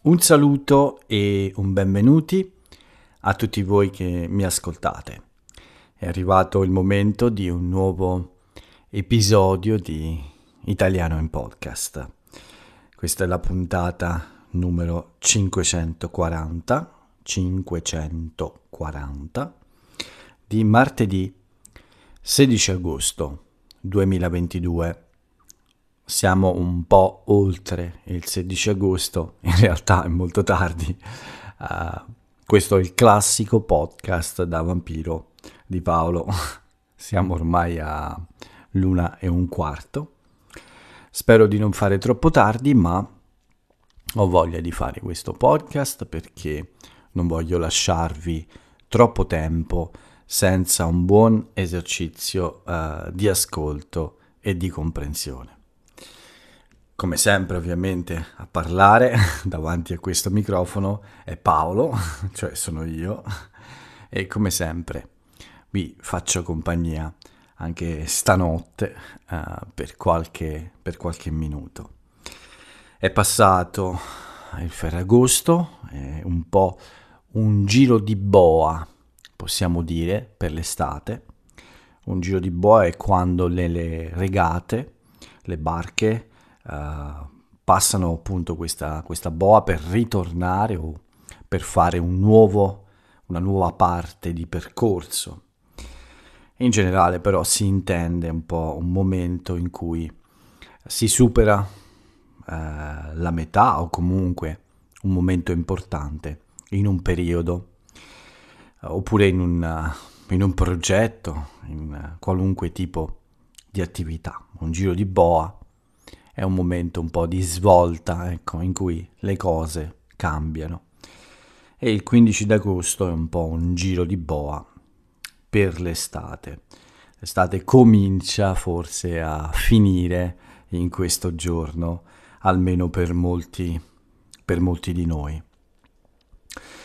Un saluto e un benvenuti a tutti voi che mi ascoltate. È arrivato il momento di un nuovo episodio di Italiano in Podcast. Questa è la puntata numero 540, 540 di martedì 16 agosto 2022 siamo un po' oltre il 16 agosto, in realtà è molto tardi. Uh, questo è il classico podcast da vampiro di Paolo. siamo ormai a l'una e un quarto. Spero di non fare troppo tardi, ma ho voglia di fare questo podcast perché non voglio lasciarvi troppo tempo senza un buon esercizio uh, di ascolto e di comprensione come sempre ovviamente a parlare davanti a questo microfono è Paolo, cioè sono io, e come sempre vi faccio compagnia anche stanotte uh, per, qualche, per qualche minuto. È passato eh, il Ferragosto, è un po' un giro di boa, possiamo dire, per l'estate. Un giro di boa è quando nelle regate, le barche eh, passano appunto questa, questa boa per ritornare o per fare un nuovo, una nuova parte di percorso. In generale però si intende un po' un momento in cui si supera eh, la metà o comunque un momento importante in un periodo oppure in un, in un progetto, in qualunque tipo di attività, un giro di boa è un momento un po' di svolta, ecco, in cui le cose cambiano. E il 15 d'agosto è un po' un giro di boa per l'estate. L'estate comincia forse a finire in questo giorno, almeno per molti, per molti di noi.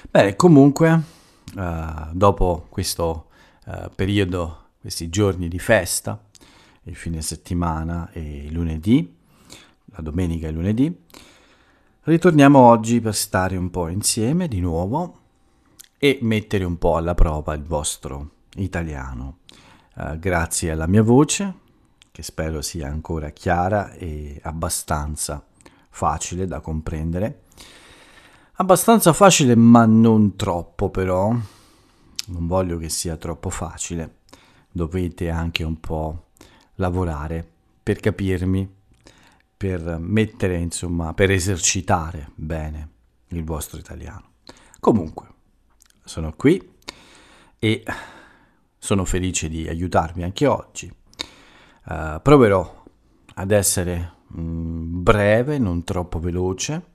Bene, comunque, eh, dopo questo eh, periodo, questi giorni di festa, il fine settimana e lunedì, la domenica e lunedì. Ritorniamo oggi per stare un po' insieme di nuovo e mettere un po' alla prova il vostro italiano. Eh, grazie alla mia voce, che spero sia ancora chiara e abbastanza facile da comprendere. Abbastanza facile ma non troppo però. Non voglio che sia troppo facile. Dovete anche un po' lavorare per capirmi per mettere, insomma, per esercitare bene il vostro italiano. Comunque, sono qui e sono felice di aiutarvi anche oggi. Uh, proverò ad essere mh, mm, breve, non troppo veloce,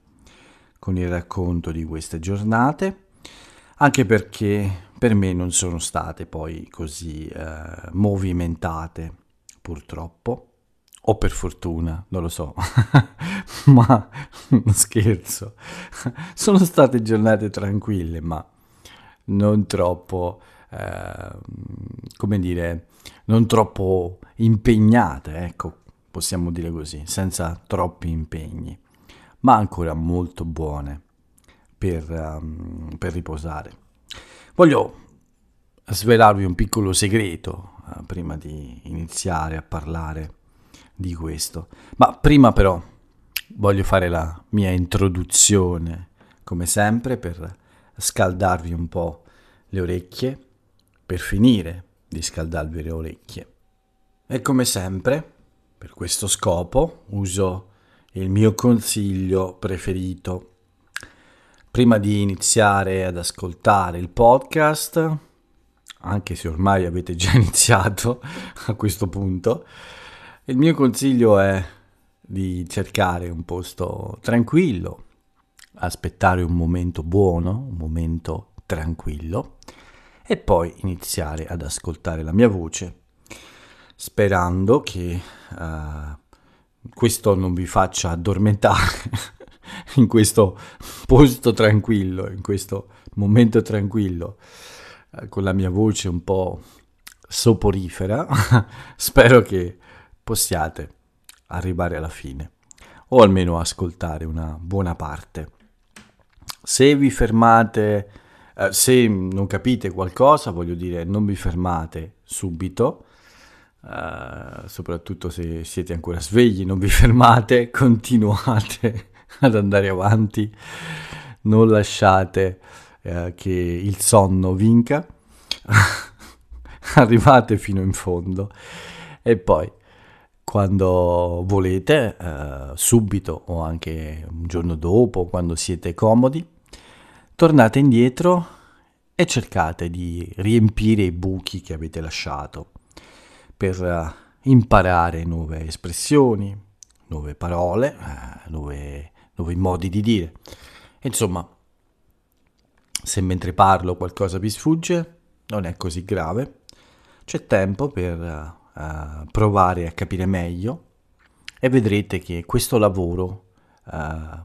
con il racconto di queste giornate, anche perché per me non sono state poi così uh, movimentate, purtroppo o per fortuna, non lo so, ma scherzo, sono state giornate tranquille, ma non troppo, eh, come dire, non troppo impegnate, ecco, possiamo dire così, senza troppi impegni, ma ancora molto buone per, um, per riposare. Voglio svelarvi un piccolo segreto eh, prima di iniziare a parlare di questo. Ma prima però voglio fare la mia introduzione, come sempre, per scaldarvi un po' le orecchie, per finire di scaldarvi le orecchie. E come sempre, per questo scopo, uso il mio consiglio preferito. Prima di iniziare ad ascoltare il podcast, anche se ormai avete già iniziato a questo punto, il mio consiglio è di cercare un posto tranquillo, aspettare un momento buono, un momento tranquillo e poi iniziare ad ascoltare la mia voce, sperando che uh, questo non vi faccia addormentare in questo posto tranquillo, in questo momento tranquillo, uh, con la mia voce un po' soporifera. Spero che possiate arrivare alla fine o almeno ascoltare una buona parte. Se vi fermate, eh, se non capite qualcosa, voglio dire, non vi fermate subito, eh, soprattutto se siete ancora svegli, non vi fermate, continuate ad andare avanti, non lasciate eh, che il sonno vinca, arrivate fino in fondo e poi quando volete, eh, subito o anche un giorno dopo, quando siete comodi, tornate indietro e cercate di riempire i buchi che avete lasciato per eh, imparare nuove espressioni, nuove parole, eh, nuove, nuovi modi di dire. Insomma, se mentre parlo qualcosa vi sfugge, non è così grave, c'è tempo per eh, provare a capire meglio e vedrete che questo lavoro uh,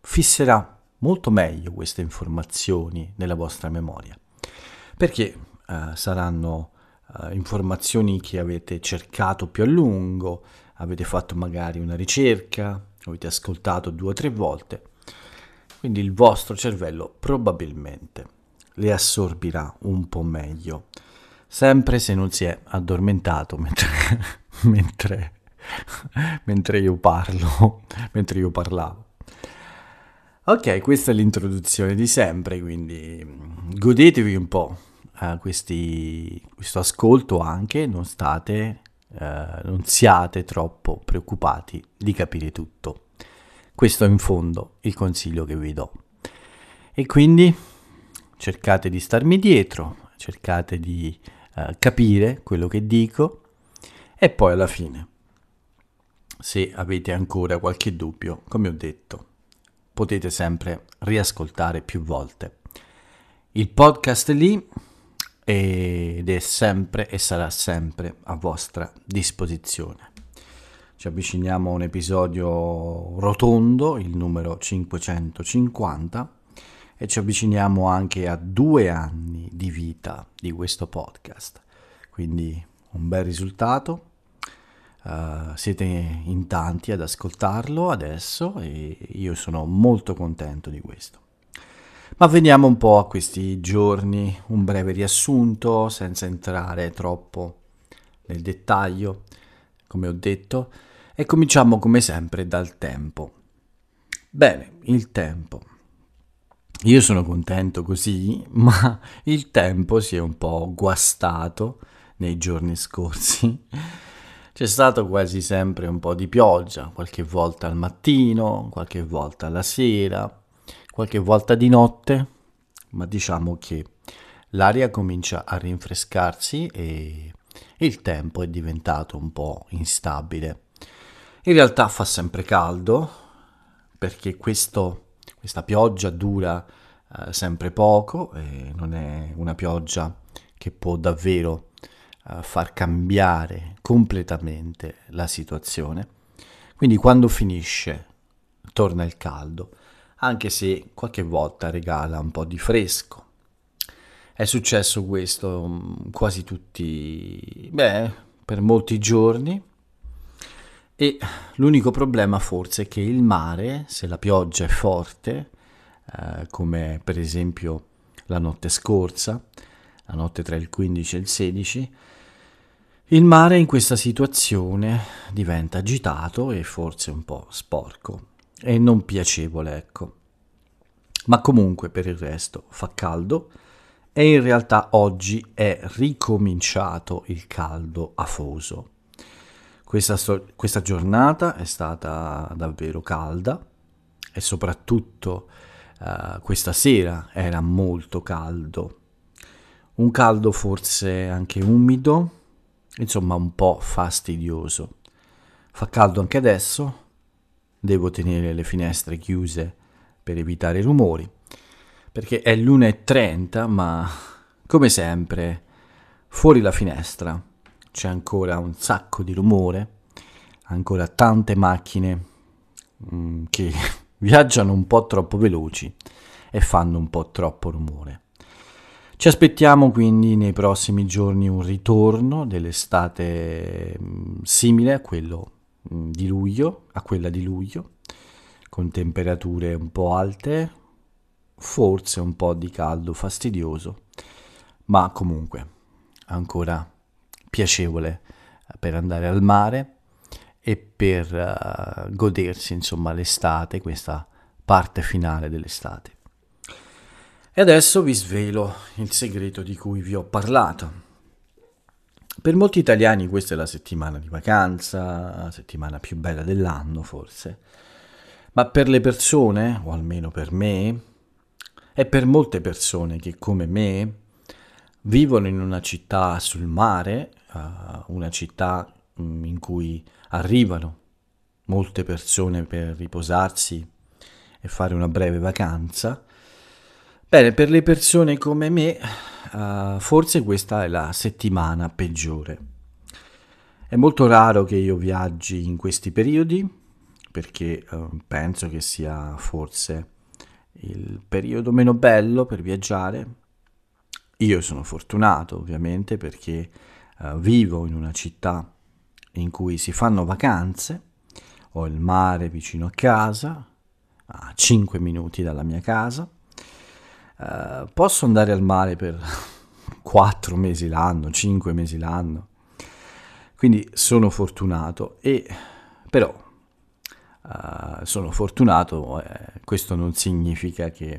fisserà molto meglio queste informazioni nella vostra memoria, perché uh, saranno eh, informazioni che avete cercato più a lungo, avete fatto magari una ricerca, avete ascoltato due o tre volte, quindi il vostro cervello probabilmente le assorbirà un po' meglio sempre se non si è addormentato mentre, mentre, mentre io parlo, mentre io parlavo. Ok, questa è l'introduzione di sempre, quindi mm, godetevi un po' eh, questi, questo ascolto anche, non state, eh, non siate troppo preoccupati di capire tutto. Questo è in fondo il consiglio che vi do. E quindi cercate di starmi dietro, cercate di eh, capire quello che dico e poi alla fine, se avete ancora qualche dubbio, come ho detto, potete sempre riascoltare più volte. Il podcast è lì ed è sempre e sarà sempre a vostra disposizione. Ci avviciniamo a un episodio rotondo, il numero 550 e ci avviciniamo anche a due anni di vita di questo podcast. Quindi un bel risultato. Uh, siete in tanti ad ascoltarlo adesso e io sono molto contento di questo. Ma veniamo un po' a questi giorni, un breve riassunto senza entrare troppo nel dettaglio, come ho detto, e cominciamo come sempre dal tempo. Bene, il tempo. Io sono contento così, ma il tempo si è un po' guastato nei giorni scorsi. C'è stato quasi sempre un po' di pioggia, qualche volta al mattino, qualche volta alla sera, qualche volta di notte, ma diciamo che l'aria comincia a rinfrescarsi e il tempo è diventato un po' instabile. In realtà fa sempre caldo perché questo questa pioggia dura eh, sempre poco e non è una pioggia che può davvero eh, far cambiare completamente la situazione. Quindi quando finisce torna il caldo, anche se qualche volta regala un po' di fresco. È successo questo mm, quasi tutti, beh, per molti giorni e l'unico problema forse è che il mare, se la pioggia è forte, eh, come per esempio la notte scorsa, la notte tra il 15 e il 16, il mare in questa situazione diventa agitato e forse un po' sporco e non piacevole, ecco. Ma comunque per il resto fa caldo e in realtà oggi è ricominciato il caldo afoso. Questa, so- questa giornata è stata davvero calda e soprattutto uh, questa sera era molto caldo. Un caldo forse anche umido, insomma un po' fastidioso. Fa caldo anche adesso, devo tenere le finestre chiuse per evitare i rumori, perché è l'1.30 ma come sempre fuori la finestra c'è ancora un sacco di rumore, ancora tante macchine mh, mm, che viaggiano un po' troppo veloci e fanno un po' troppo rumore. Ci aspettiamo quindi nei prossimi giorni un ritorno dell'estate mm, simile a quello mm, di luglio, a quella di luglio, con temperature un po' alte, forse un po' di caldo fastidioso, ma comunque ancora piacevole eh, per andare al mare e per uh, godersi insomma l'estate, questa parte finale dell'estate. E adesso vi svelo il segreto di cui vi ho parlato. Per molti italiani questa è la settimana di vacanza, la settimana più bella dell'anno forse, ma per le persone, o almeno per me, e per molte persone che come me vivono in una città sul mare una città mm, in cui arrivano molte persone per riposarsi e fare una breve vacanza. Bene, per le persone come me, uh, forse questa è la settimana peggiore. È molto raro che io viaggi in questi periodi, perché uh, penso che sia forse il periodo meno bello per viaggiare. Io sono fortunato, ovviamente, perché eh, vivo in una città in cui si fanno vacanze, ho il mare vicino a casa, a 5 minuti dalla mia casa, eh, posso andare al mare per 4 mesi l'anno, 5 mesi l'anno, quindi sono fortunato e però eh, sono fortunato, eh, questo non significa che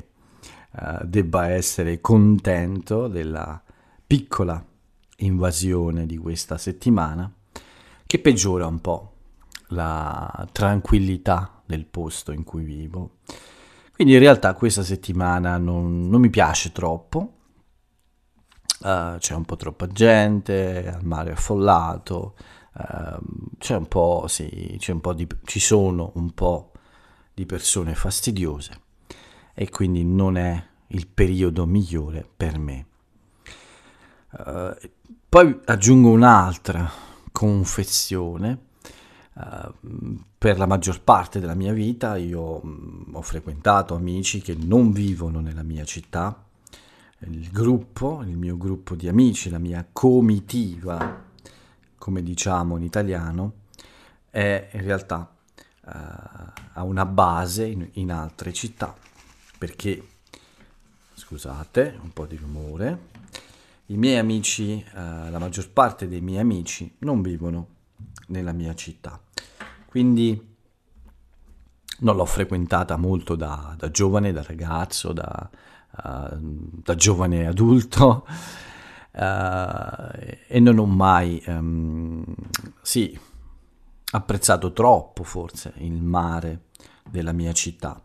eh, debba essere contento della piccola invasione di questa settimana, che peggiora un po' la tranquillità del posto in cui vivo. Quindi in realtà questa settimana non, non mi piace troppo, uh, c'è un po' troppa gente, il mare è affollato, uh, c'è un po', sì, c'è un po di, ci sono un po' di persone fastidiose e quindi non è il periodo migliore per me poi aggiungo un'altra confessione. Uh, eh, per la maggior parte della mia vita io mh, mm, ho frequentato amici che non vivono nella mia città. Il gruppo, il mio gruppo di amici, la mia comitiva, come diciamo in italiano, è in realtà uh, ha una base in, in altre città perché scusate un po' di rumore i miei amici, eh, la maggior parte dei miei amici non vivono nella mia città, quindi non l'ho frequentata molto da, da giovane, da ragazzo, da, uh, da giovane adulto uh, e non ho mai, um, sì, apprezzato troppo forse il mare della mia città.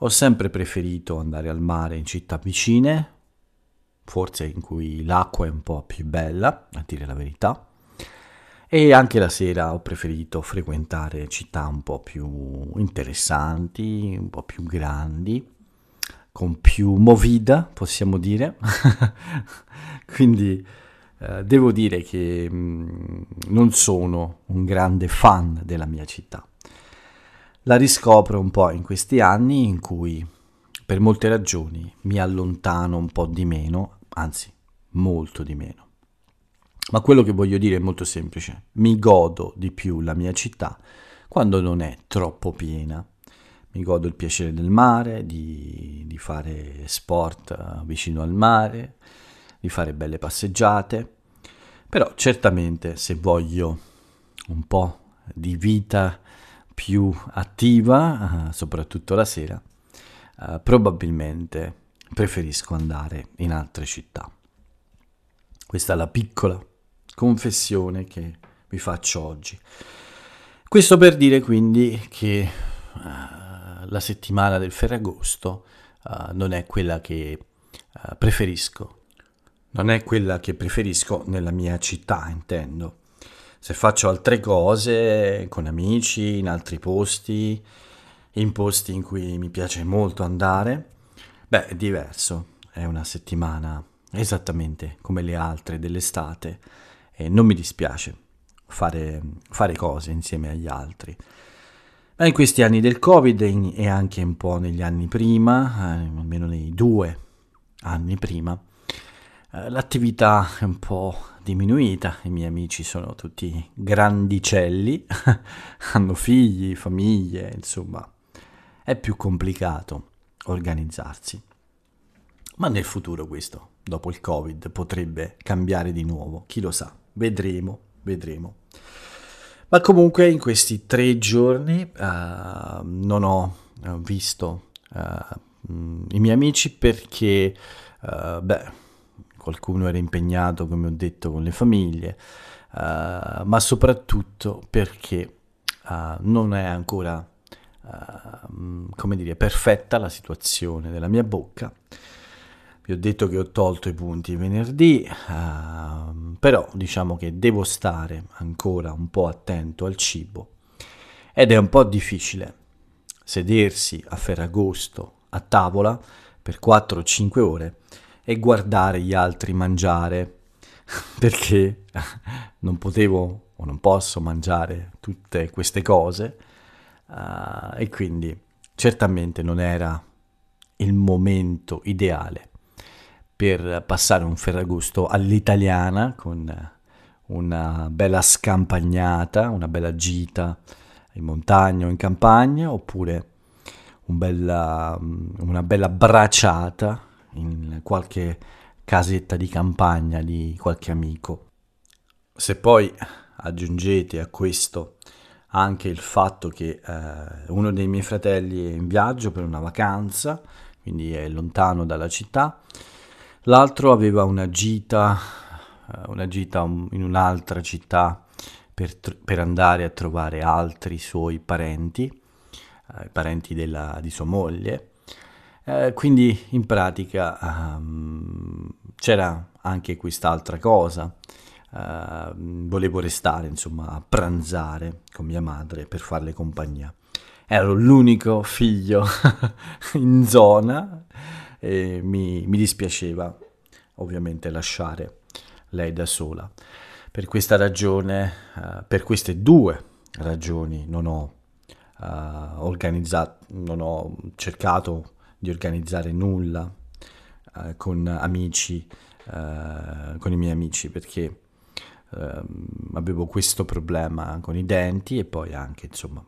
Ho sempre preferito andare al mare in città vicine, forse in cui l'acqua è un po' più bella, a dire la verità, e anche la sera ho preferito frequentare città un po' più interessanti, un po' più grandi, con più movida, possiamo dire. Quindi eh, devo dire che mh, mm, non sono un grande fan della mia città. La riscopro un po' in questi anni in cui per molte ragioni mi allontano un po' di meno anzi molto di meno. Ma quello che voglio dire è molto semplice, mi godo di più la mia città quando non è troppo piena. Mi godo il piacere del mare, di, di fare sport eh, vicino al mare, di fare belle passeggiate, però certamente se voglio un po' di vita più attiva, eh, soprattutto la sera, eh, probabilmente preferisco andare in altre città. Questa è la piccola confessione che vi faccio oggi. Questo per dire quindi che uh, la settimana del Ferragosto uh, non è quella che uh, preferisco. Non è quella che preferisco nella mia città, intendo. Se faccio altre cose con amici, in altri posti, in posti in cui mi piace molto andare, Beh, è diverso, è una settimana esattamente come le altre dell'estate e non mi dispiace fare, fare cose insieme agli altri. Ma in questi anni del Covid e anche un po' negli anni prima, eh, almeno nei due anni prima, eh, l'attività è un po' diminuita, i miei amici sono tutti grandicelli, hanno figli, famiglie, insomma, è più complicato organizzarsi. Ma nel futuro questo, dopo il Covid, potrebbe cambiare di nuovo, chi lo sa, vedremo, vedremo. Ma comunque in questi tre giorni uh, non ho eh, visto uh, i miei amici perché, uh, beh, qualcuno era impegnato, come ho detto, con le famiglie, ma soprattutto perché non è ancora Ehm, come dire, perfetta la situazione della mia bocca. Vi ho detto che ho tolto i punti venerdì, uh, però diciamo che devo stare ancora un po' attento al cibo ed è un po' difficile sedersi a Ferragosto a tavola per 4-5 ore e guardare gli altri mangiare perché non potevo o non posso mangiare tutte queste cose uh, e quindi certamente non era il momento ideale per passare un ferragosto all'italiana con una bella scampagnata, una bella gita in montagna o in campagna, oppure un bella, una bella bracciata in qualche casetta di campagna di qualche amico. Se poi aggiungete a questo anche il fatto che eh, uno dei miei fratelli è in viaggio per una vacanza, quindi è lontano dalla città, l'altro aveva una gita, eh, una gita in un'altra città per, per andare a trovare altri suoi parenti, eh, parenti della, di sua moglie. Eh, quindi in pratica um, c'era anche quest'altra cosa Ehm, volevo restare, insomma, a pranzare con mia madre per farle compagnia. Ero l'unico figlio in zona e mi, mi dispiaceva ovviamente lasciare lei da sola. Per questa ragione, uh, per queste due ragioni, non ho, uh, eh, organizzato, non ho cercato di organizzare nulla uh, con amici, con i miei amici, perché ehm, avevo questo problema con i denti e poi anche, insomma,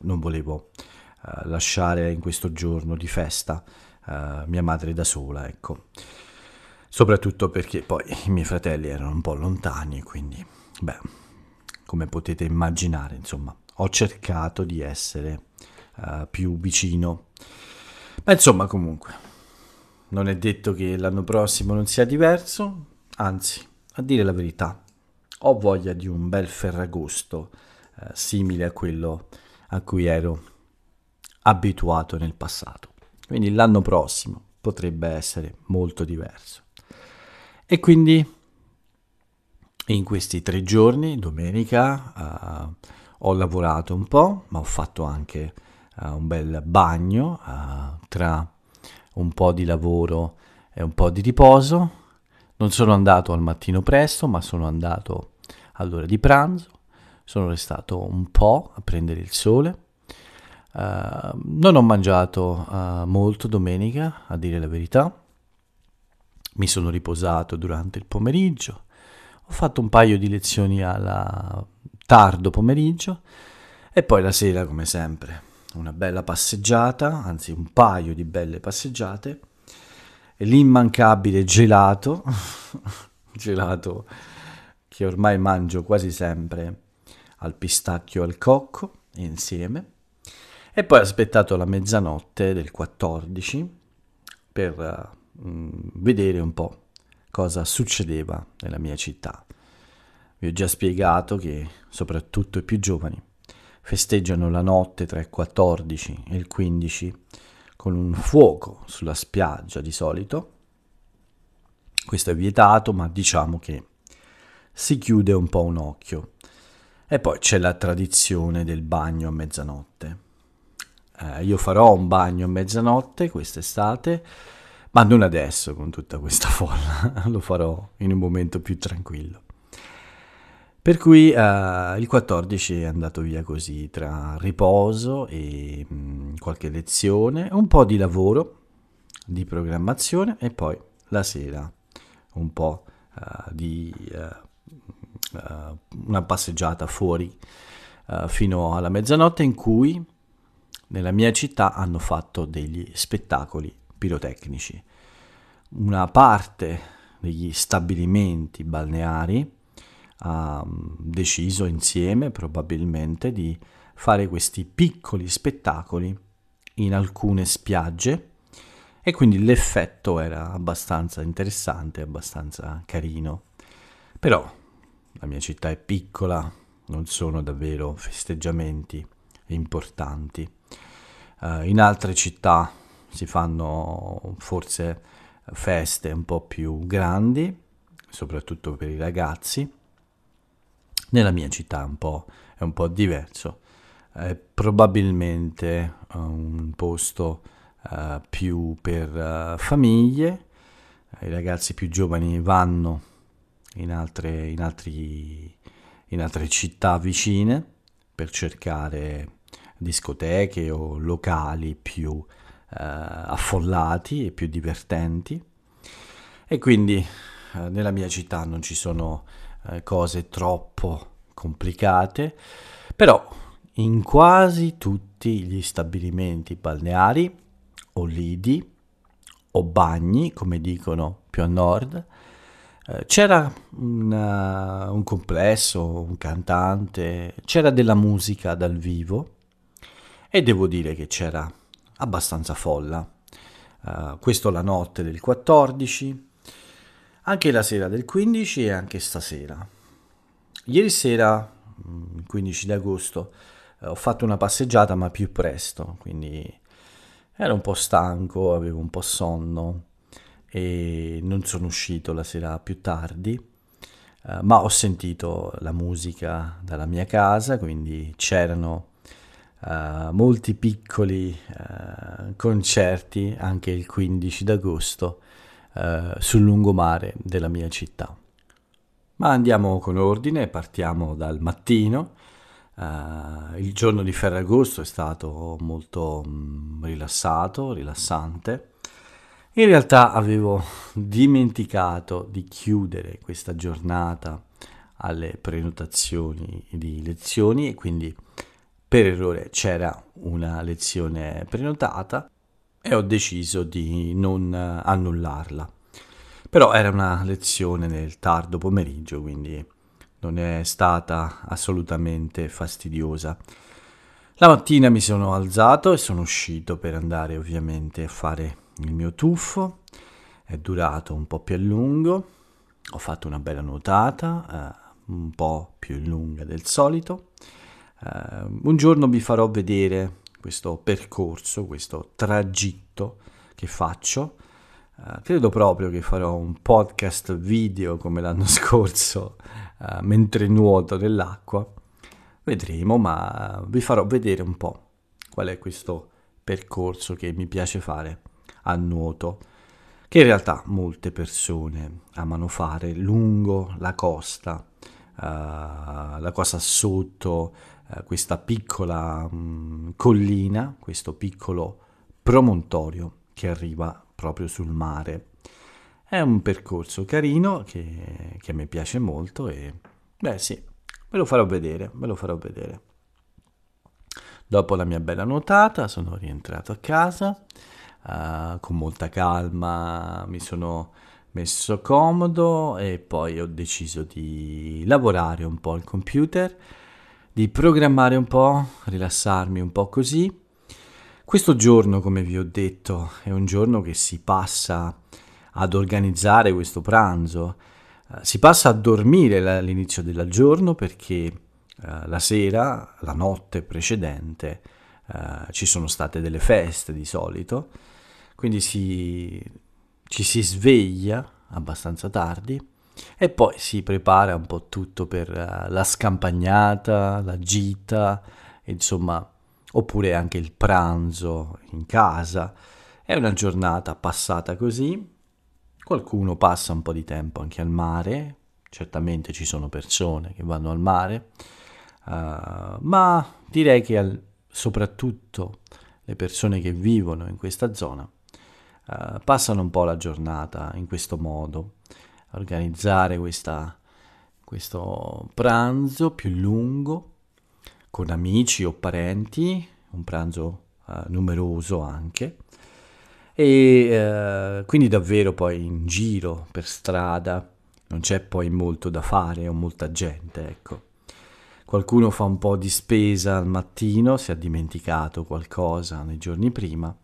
non volevo eh, lasciare in questo giorno di festa eh, mia madre da sola, ecco. Soprattutto perché poi i miei fratelli erano un po' lontani, quindi, beh, come potete immaginare, insomma, ho cercato di essere eh, più vicino. Ma insomma, comunque, non è detto che l'anno prossimo non sia diverso, anzi, a dire la verità, ho voglia di un bel ferragosto eh, simile a quello a cui ero abituato nel passato. Quindi l'anno prossimo potrebbe essere molto diverso. E quindi in questi tre giorni, domenica, eh, ho lavorato un po', ma ho fatto anche eh, un bel bagno eh, tra un po' di lavoro e un po' di riposo non sono andato al mattino presto, ma sono andato all'ora di pranzo, sono restato un po' a prendere il sole. Uh, non ho mangiato uh, molto domenica, a dire la verità. Mi sono riposato durante il pomeriggio. Ho fatto un paio di lezioni al tardo pomeriggio e poi la sera, come sempre, una bella passeggiata, anzi un paio di belle passeggiate l'immancabile gelato, gelato che ormai mangio quasi sempre al pistacchio e al cocco insieme. E poi ho aspettato la mezzanotte del 14 per uh, vedere un po' cosa succedeva nella mia città. Vi ho già spiegato che soprattutto i più giovani festeggiano la notte tra il 14 e il 15 con un fuoco sulla spiaggia di solito. Questo è vietato, ma diciamo che si chiude un po' un occhio. E poi c'è la tradizione del bagno a mezzanotte. Eh, io farò un bagno a mezzanotte quest'estate, ma non adesso con tutta questa folla, lo farò in un momento più tranquillo. Per cui eh, il 14 è andato via così tra riposo e mh, mm, qualche lezione, un po' di lavoro, di programmazione e poi la sera un po' eh, di eh, mm, eh una passeggiata fuori eh, fino alla mezzanotte in cui nella mia città hanno fatto degli spettacoli pirotecnici. Una parte degli stabilimenti balneari ha mm, deciso insieme probabilmente di fare questi piccoli spettacoli in alcune spiagge e quindi l'effetto era abbastanza interessante, abbastanza carino. Però la mia città è piccola, non sono davvero festeggiamenti importanti. Uh, in altre città si fanno forse feste un po' più grandi, soprattutto per i ragazzi, nella mia città un è un po' diverso. È probabilmente eh, un posto uh, più per uh, famiglie, i ragazzi più giovani vanno in altre, in, altri, in altre città vicine per cercare discoteche o locali più eh, affollati e più divertenti. E quindi eh, nella mia città non ci sono eh, cose troppo complicate, però in quasi tutti gli stabilimenti balneari o lidi o bagni, come dicono più a nord, eh, c'era una, eh, un complesso, un cantante, c'era della musica dal vivo e devo dire che c'era abbastanza folla. Uh, questo la notte del 14, anche la sera del 15 e anche stasera. Ieri sera, mm, il 15 di agosto, eh, ho fatto una passeggiata ma più presto, quindi ero un po' stanco, avevo un po' sonno e non sono uscito la sera più tardi. Eh, ma ho sentito la musica dalla mia casa, quindi c'erano uh, molti piccoli uh, concerti anche il 15 d'agosto eh, sul lungomare della mia città. Ma andiamo con ordine, partiamo dal mattino. Uh, il giorno di Ferragosto è stato molto mh, mm, rilassato, rilassante. In realtà avevo dimenticato di chiudere questa giornata alle prenotazioni di lezioni e quindi per errore c'era una lezione prenotata e ho deciso di non eh, annullarla. Però era una lezione nel tardo pomeriggio, quindi non è stata assolutamente fastidiosa. La mattina mi sono alzato e sono uscito per andare ovviamente a fare il mio tuffo. È durato un po' più a lungo, ho fatto una bella nuotata, eh, un po' più lunga del solito. Eh, un giorno vi farò vedere questo percorso, questo tragitto che faccio. Uh, credo proprio che farò un podcast video come l'anno scorso uh, mentre nuoto nell'acqua. Vedremo, ma eh, vi farò vedere un po' qual è questo percorso che mi piace fare a nuoto, che in realtà molte persone amano fare lungo la costa, uh, la costa sotto eh, questa piccola mh, mm, collina, questo piccolo promontorio che arriva proprio sul mare. È un percorso carino che, che mi piace molto e beh sì, ve lo farò vedere, ve lo farò vedere. Dopo la mia bella nuotata sono rientrato a casa uh, con molta calma, mi sono messo comodo e poi ho deciso di lavorare un po' al computer di programmare un po', rilassarmi un po' così. Questo giorno, come vi ho detto, è un giorno che si passa ad organizzare questo pranzo, eh, si passa a dormire all'inizio del giorno perché eh, la sera, la notte precedente, eh, ci sono state delle feste di solito, quindi si, ci si sveglia abbastanza tardi e poi si prepara un po' tutto per eh, la scampagnata, la gita, insomma, oppure anche il pranzo in casa. È una giornata passata così. Qualcuno passa un po' di tempo anche al mare, certamente ci sono persone che vanno al mare, uh, ma direi che al, soprattutto le persone che vivono in questa zona uh, passano un po' la giornata in questo modo organizzare questa, questo pranzo più lungo con amici o parenti, un pranzo eh, numeroso anche. E eh, quindi davvero poi in giro per strada non c'è poi molto da fare o molta gente, ecco. Qualcuno fa un po' di spesa al mattino, si è dimenticato qualcosa nei giorni prima,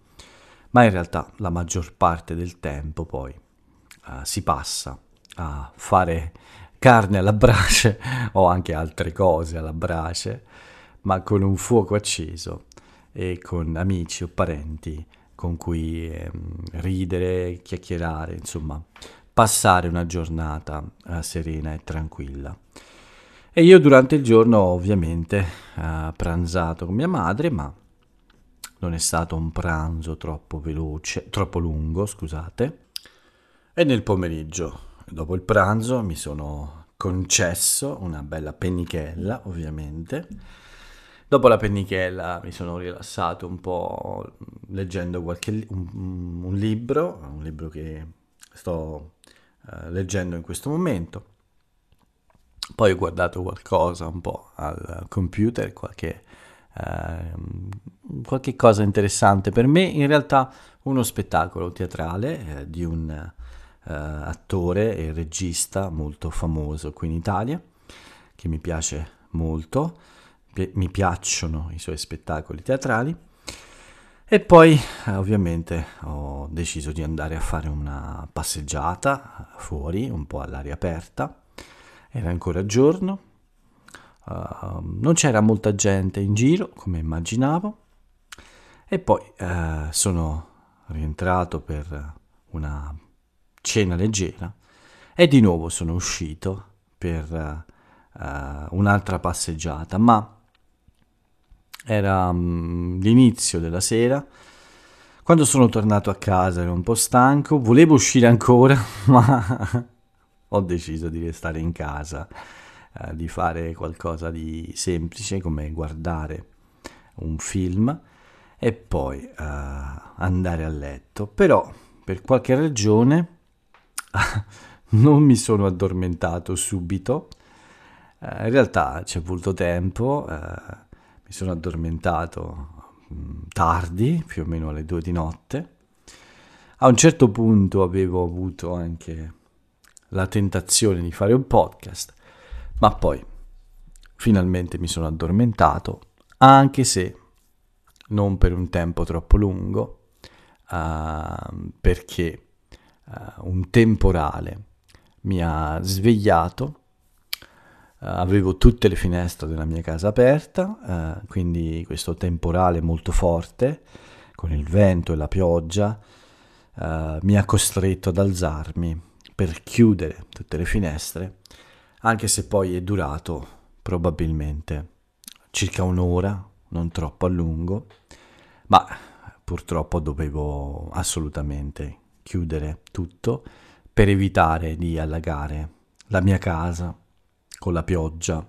ma in realtà la maggior parte del tempo poi eh, si passa a fare carne alla brace o anche altre cose alla brace, ma con un fuoco acceso e con amici o parenti con cui eh, ridere, chiacchierare, insomma, passare una giornata eh, serena e tranquilla. E io durante il giorno ho ovviamente eh, pranzato con mia madre, ma non è stato un pranzo troppo veloce, troppo lungo, scusate. E nel pomeriggio dopo il pranzo mi sono concesso una bella pennichella, ovviamente. Dopo la pennichella mi sono rilassato un po' leggendo qualche, un, un libro, un libro che sto eh, leggendo in questo momento. Poi ho guardato qualcosa un po' al computer, qualche, eh, qualche cosa interessante per me. In realtà uno spettacolo teatrale eh, di un eh, attore e regista molto famoso qui in Italia, che mi piace molto, mi piacciono i suoi spettacoli teatrali. E poi eh, ovviamente ho deciso di andare a fare una passeggiata fuori, un po' all'aria aperta. Era ancora giorno, uh, non c'era molta gente in giro come immaginavo. E poi eh, sono rientrato per una cena leggera e di nuovo sono uscito per uh, un'altra passeggiata, ma era um, l'inizio della sera. Quando sono tornato a casa ero un po' stanco, volevo uscire ancora, ma ho deciso di restare in casa, eh, di fare qualcosa di semplice come guardare un film e poi eh, andare a letto. Però per qualche ragione non mi sono addormentato subito, eh, in realtà c'è voluto tempo, eh, mi sono addormentato mh, mm, tardi, più o meno alle due di notte. A un certo punto avevo avuto anche la tentazione di fare un podcast, ma poi finalmente mi sono addormentato, anche se non per un tempo troppo lungo, uh, perché uh, un temporale mi ha svegliato, uh, avevo tutte le finestre della mia casa aperta, uh, quindi questo temporale molto forte, con il vento e la pioggia, mi ha costretto ad alzarmi per chiudere tutte le finestre, anche se poi è durato probabilmente circa un'ora, non troppo a lungo, ma purtroppo dovevo assolutamente chiudere tutto per evitare di allagare la mia casa con la pioggia.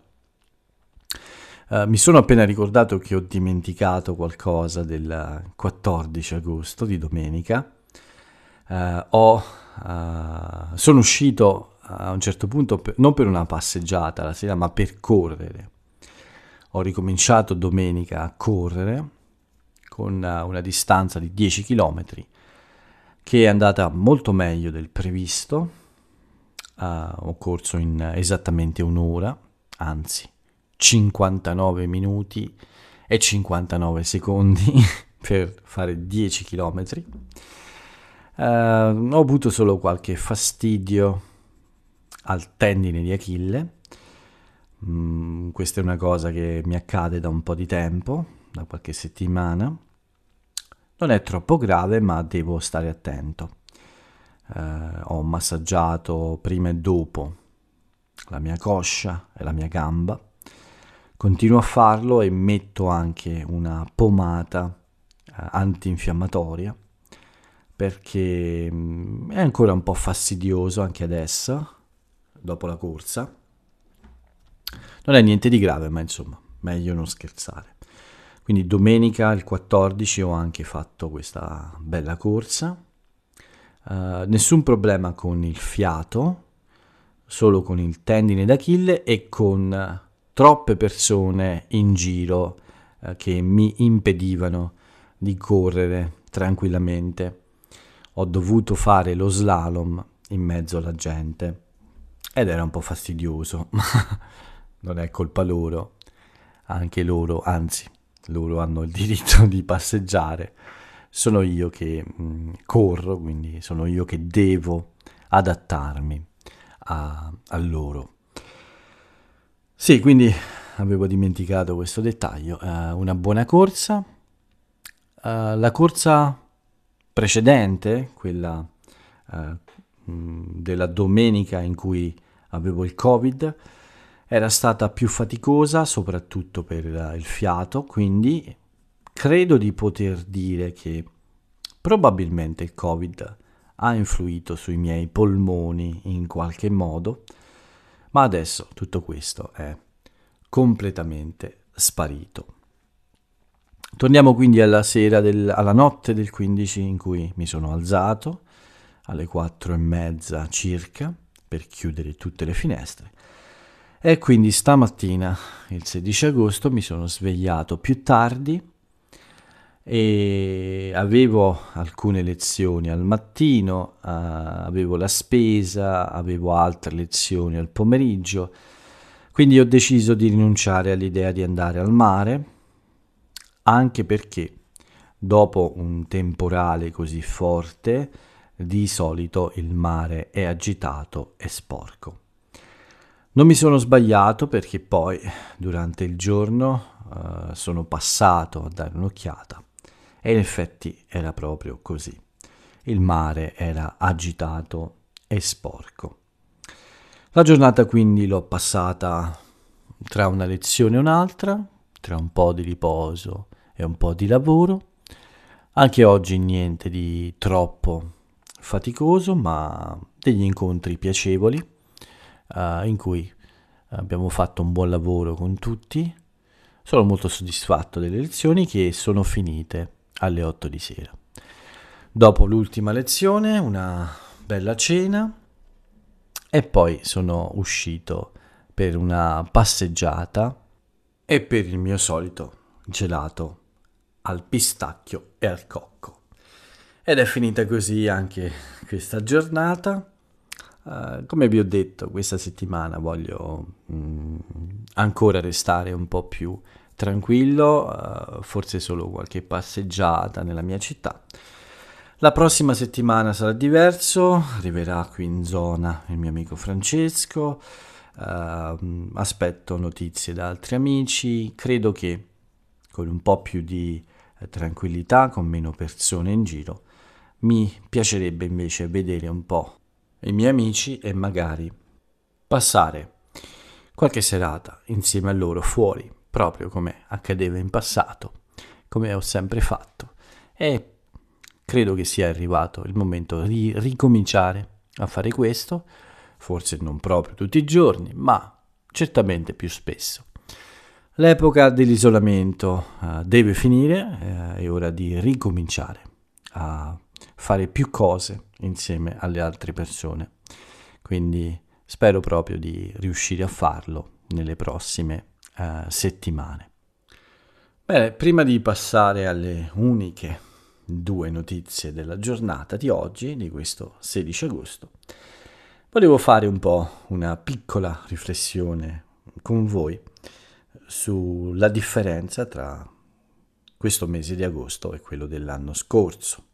Uh, mi sono appena ricordato che ho dimenticato qualcosa del 14 agosto di domenica. Uh, ho, uh, sono uscito a un certo punto per, non per una passeggiata la sera, ma per correre. Ho ricominciato domenica a correre con una distanza di 10 km che è andata molto meglio del previsto, uh, ho corso in esattamente un'ora, anzi 59 minuti e 59 secondi per fare 10 km. Uh, ho avuto solo qualche fastidio al tendine di Achille, mm, questa è una cosa che mi accade da un po' di tempo, da qualche settimana non è troppo grave ma devo stare attento. Eh, ho massaggiato prima e dopo la mia coscia e la mia gamba. Continuo a farlo e metto anche una pomata eh, antinfiammatoria perché mm, è ancora un po' fastidioso anche adesso, dopo la corsa. Non è niente di grave, ma insomma, meglio non scherzare. Quindi domenica il 14 ho anche fatto questa bella corsa. Uh, nessun problema con il fiato, solo con il tendine d'Achille e con eh, troppe persone in giro uh, che mi impedivano di correre tranquillamente. Ho dovuto fare lo slalom in mezzo alla gente ed era un po' fastidioso, ma non è colpa loro, anche loro, anzi loro hanno il diritto di passeggiare, sono io che mh, mm, corro, quindi sono io che devo adattarmi a, a loro. Sì, quindi avevo dimenticato questo dettaglio, uh, una buona corsa. Uh, la corsa precedente, quella uh, della domenica in cui avevo il Covid, era stata più faticosa soprattutto per eh, il fiato, quindi credo di poter dire che probabilmente il Covid ha influito sui miei polmoni in qualche modo, ma adesso tutto questo è completamente sparito. Torniamo quindi alla sera del, alla notte del 15 in cui mi sono alzato alle 4 e mezza circa per chiudere tutte le finestre e quindi stamattina, il 16 agosto, mi sono svegliato più tardi e avevo alcune lezioni al mattino, uh, avevo la spesa, avevo altre lezioni al pomeriggio, quindi ho deciso di rinunciare all'idea di andare al mare, anche perché dopo un temporale così forte, di solito il mare è agitato e sporco. Non mi sono sbagliato perché poi durante il giorno uh, sono passato a dare un'occhiata e in effetti era proprio così. Il mare era agitato e sporco. La giornata quindi l'ho passata tra una lezione e un'altra, tra un po' di riposo e un po' di lavoro. Anche oggi niente di troppo faticoso, ma degli incontri piacevoli uh, in cui abbiamo fatto un buon lavoro con tutti. Sono molto soddisfatto delle lezioni che sono finite alle 8 di sera. Dopo l'ultima lezione, una bella cena e poi sono uscito per una passeggiata e per il mio solito gelato al pistacchio e al cocco. Ed è finita così anche questa giornata. Eh, come vi ho detto, questa settimana voglio mh, mm, ancora restare un po' più tranquillo, uh, forse solo qualche passeggiata nella mia città. La prossima settimana sarà diverso, arriverà qui in zona il mio amico Francesco, uh, aspetto notizie da altri amici, credo che con un po' più di eh, tranquillità, con meno persone in giro, mi piacerebbe invece vedere un po' i miei amici e magari passare qualche serata insieme a loro fuori, proprio come accadeva in passato, come ho sempre fatto. E credo che sia arrivato il momento di ricominciare a fare questo, forse non proprio tutti i giorni, ma certamente più spesso. L'epoca dell'isolamento uh, deve finire, uh, è ora di ricominciare a fare più cose insieme alle altre persone. Quindi spero proprio di riuscire a farlo nelle prossime eh, settimane. Bene, prima di passare alle uniche due notizie della giornata di oggi, di questo 16 agosto, volevo fare un po' una piccola riflessione con voi sulla differenza tra questo mese di agosto e quello dell'anno scorso.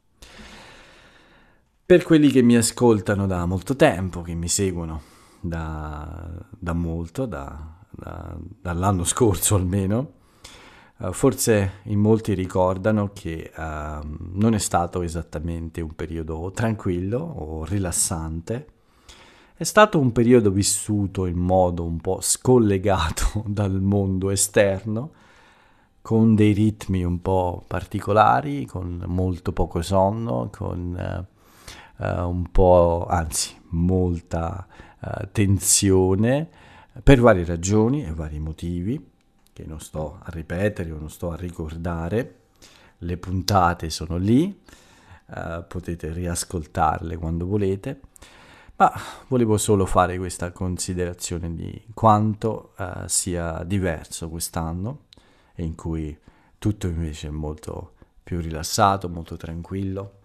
Per quelli che mi ascoltano da molto tempo, che mi seguono da, da molto, da, da, dall'anno scorso almeno, uh, forse in molti ricordano che uh, non è stato esattamente un periodo tranquillo o rilassante, è stato un periodo vissuto in modo un po' scollegato dal mondo esterno, con dei ritmi un po' particolari, con molto poco sonno, con... Uh, eh, un po', anzi, molta eh, tensione eh, per varie ragioni e vari motivi che non sto a ripetere o non sto a ricordare. Le puntate sono lì, eh, potete riascoltarle quando volete. Ma volevo solo fare questa considerazione di quanto eh, sia diverso quest'anno e in cui tutto invece è molto più rilassato, molto tranquillo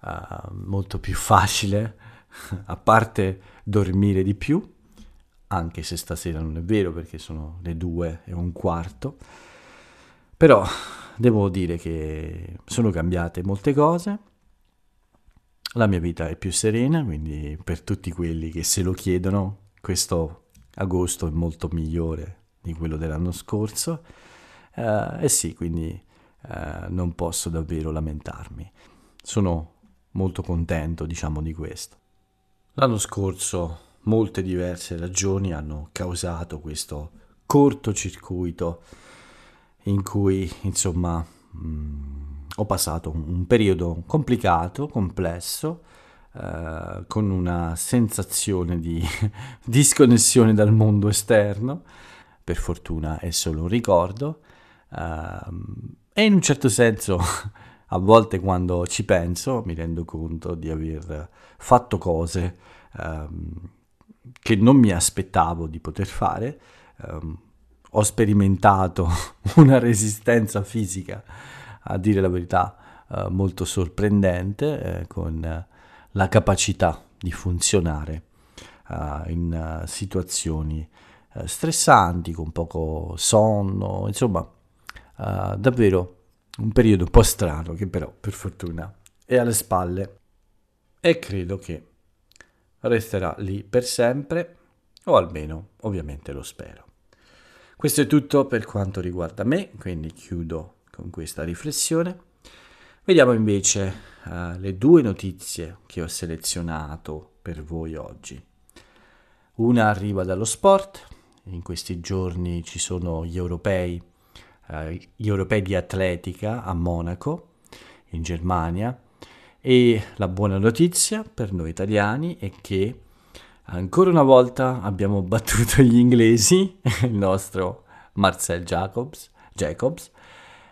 uh, molto più facile, a parte dormire di più, anche se stasera non è vero perché sono le due e un quarto, però devo dire che sono cambiate molte cose, la mia vita è più serena, quindi per tutti quelli che se lo chiedono, questo agosto è molto migliore di quello dell'anno scorso. Eh, e eh sì, quindi eh, non posso davvero lamentarmi. Sono molto contento, diciamo, di questo. L'anno scorso molte diverse ragioni hanno causato questo cortocircuito in cui, insomma, mh, mm, ho passato un periodo complicato, complesso, eh, con una sensazione di disconnessione dal mondo esterno, per fortuna è solo un ricordo, eh, e in un certo senso a volte quando ci penso mi rendo conto di aver fatto cose ehm, che non mi aspettavo di poter fare, ehm, ho sperimentato una resistenza fisica, a dire la verità, eh, molto sorprendente eh, con la capacità di funzionare eh, in eh, situazioni eh, stressanti, con poco sonno, insomma, eh, davvero un periodo un po' strano che però per fortuna è alle spalle e credo che resterà lì per sempre o almeno ovviamente lo spero. Questo è tutto per quanto riguarda me, quindi chiudo con questa riflessione. Vediamo invece uh, le due notizie che ho selezionato per voi oggi. Una arriva dallo sport, in questi giorni ci sono gli europei eh, gli europei di atletica a Monaco, in Germania, e la buona notizia per noi italiani è che ancora una volta abbiamo battuto gli inglesi, il nostro Marcel Jacobs, Jacobs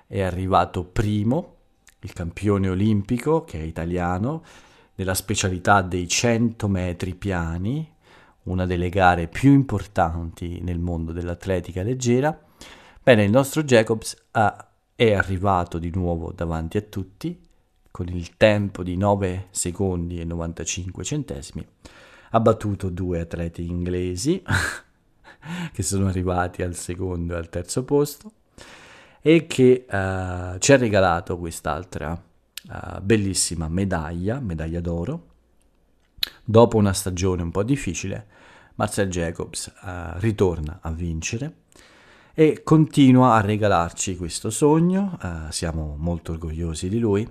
è arrivato primo, il campione olimpico che è italiano, nella specialità dei 100 metri piani, una delle gare più importanti nel mondo dell'atletica leggera, Bene, il nostro Jacobs ha, è arrivato di nuovo davanti a tutti con il tempo di 9 secondi e 95 centesimi. Ha battuto due atleti inglesi che sono arrivati al secondo e al terzo posto e che uh, ci ha regalato quest'altra uh, bellissima medaglia, medaglia d'oro. Dopo una stagione un po' difficile, Marcel Jacobs uh, ritorna a vincere e continua a regalarci questo sogno, eh, siamo molto orgogliosi di lui.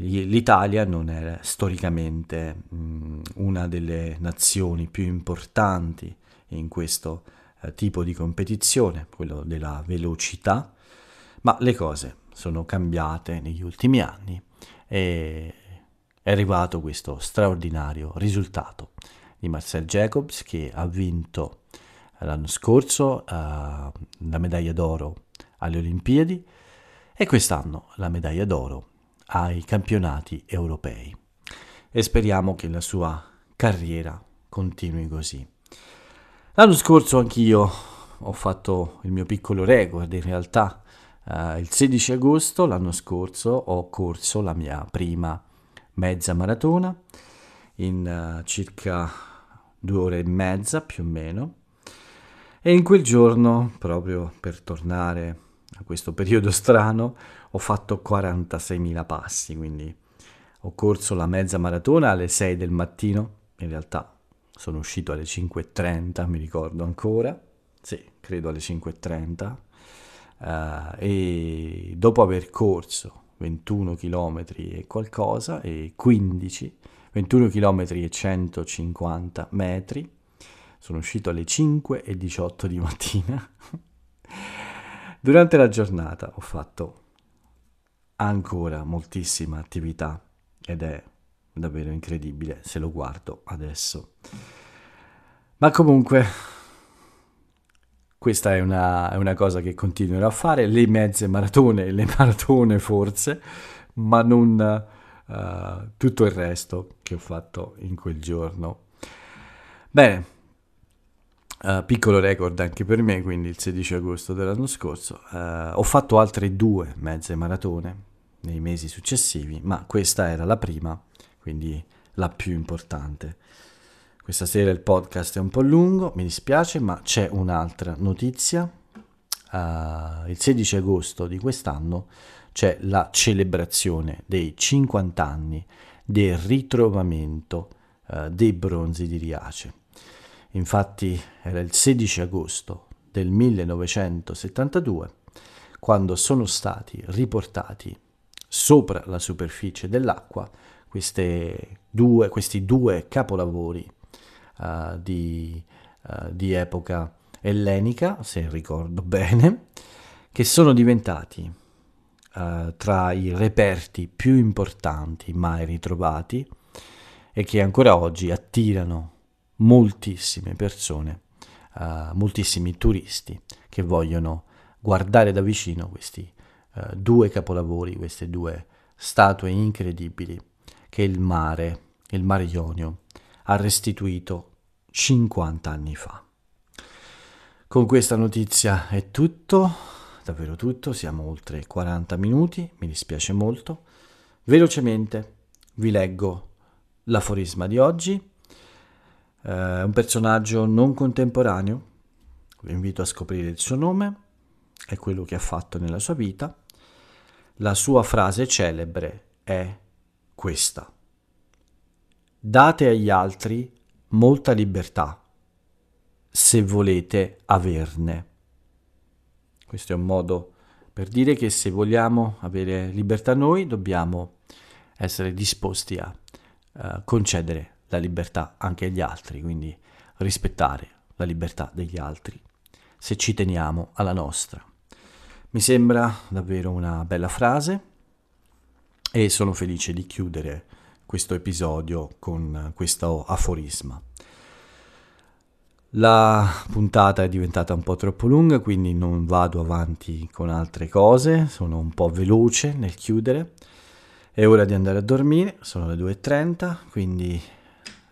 L'Italia non è storicamente mh, mm, una delle nazioni più importanti in questo eh, tipo di competizione, quello della velocità, ma le cose sono cambiate negli ultimi anni e è arrivato questo straordinario risultato di Marcel Jacobs che ha vinto l'anno scorso eh, la medaglia d'oro alle Olimpiadi e quest'anno la medaglia d'oro ai campionati europei. E speriamo che la sua carriera continui così. L'anno scorso anch'io ho fatto il mio piccolo record, in realtà eh, il 16 agosto l'anno scorso ho corso la mia prima mezza maratona in eh, circa due ore e mezza più o meno e in quel giorno, proprio per tornare a questo periodo strano, ho fatto 46.000 passi, quindi ho corso la mezza maratona alle 6 del mattino, in realtà sono uscito alle 5.30, mi ricordo ancora, sì, credo alle 5.30, uh, eh, e dopo aver corso 21 km e qualcosa, e 15, 21 km e 150 metri, sono uscito alle 5 e 18 di mattina. Durante la giornata ho fatto ancora moltissima attività ed è davvero incredibile se lo guardo adesso. Ma comunque questa è una, è una, cosa che continuerò a fare, le mezze maratone, le maratone forse, ma non uh, tutto il resto che ho fatto in quel giorno. Bene, eh, piccolo record anche per me, quindi il 16 agosto dell'anno scorso. Uh, ho fatto altre due mezze maratone nei mesi successivi, ma questa era la prima, quindi la più importante. Questa sera il podcast è un po' lungo, mi dispiace, ma c'è un'altra notizia. Uh, il 16 agosto di quest'anno c'è la celebrazione dei 50 anni del ritrovamento dei bronzi di Riace Infatti era il 16 agosto del 1972 quando sono stati riportati sopra la superficie dell'acqua due, questi due capolavori uh, di, uh, di epoca ellenica, se ricordo bene, che sono diventati uh, tra i reperti più importanti mai ritrovati e che ancora oggi attirano moltissime persone, uh, moltissimi turisti che vogliono guardare da vicino questi uh, due capolavori, queste due statue incredibili che il mare, il mare Ionio, ha restituito 50 anni fa. Con questa notizia è tutto, davvero tutto, siamo oltre 40 minuti, mi dispiace molto. Velocemente vi leggo l'aforisma di oggi è eh, un personaggio non contemporaneo, vi invito a scoprire il suo nome e quello che ha fatto nella sua vita. La sua frase celebre è questa. Date agli altri molta libertà se volete averne. Questo è un modo per dire che se vogliamo avere libertà noi dobbiamo essere disposti a uh, concedere la libertà anche agli altri, quindi rispettare la libertà degli altri, se ci teniamo alla nostra. Mi sembra davvero una bella frase e sono felice di chiudere questo episodio con questo aforisma. La puntata è diventata un po' troppo lunga, quindi non vado avanti con altre cose, sono un po' veloce nel chiudere. È ora di andare a dormire, sono le 2.30, quindi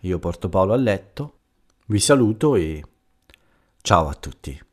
io porto Paolo a letto, vi saluto e ciao a tutti.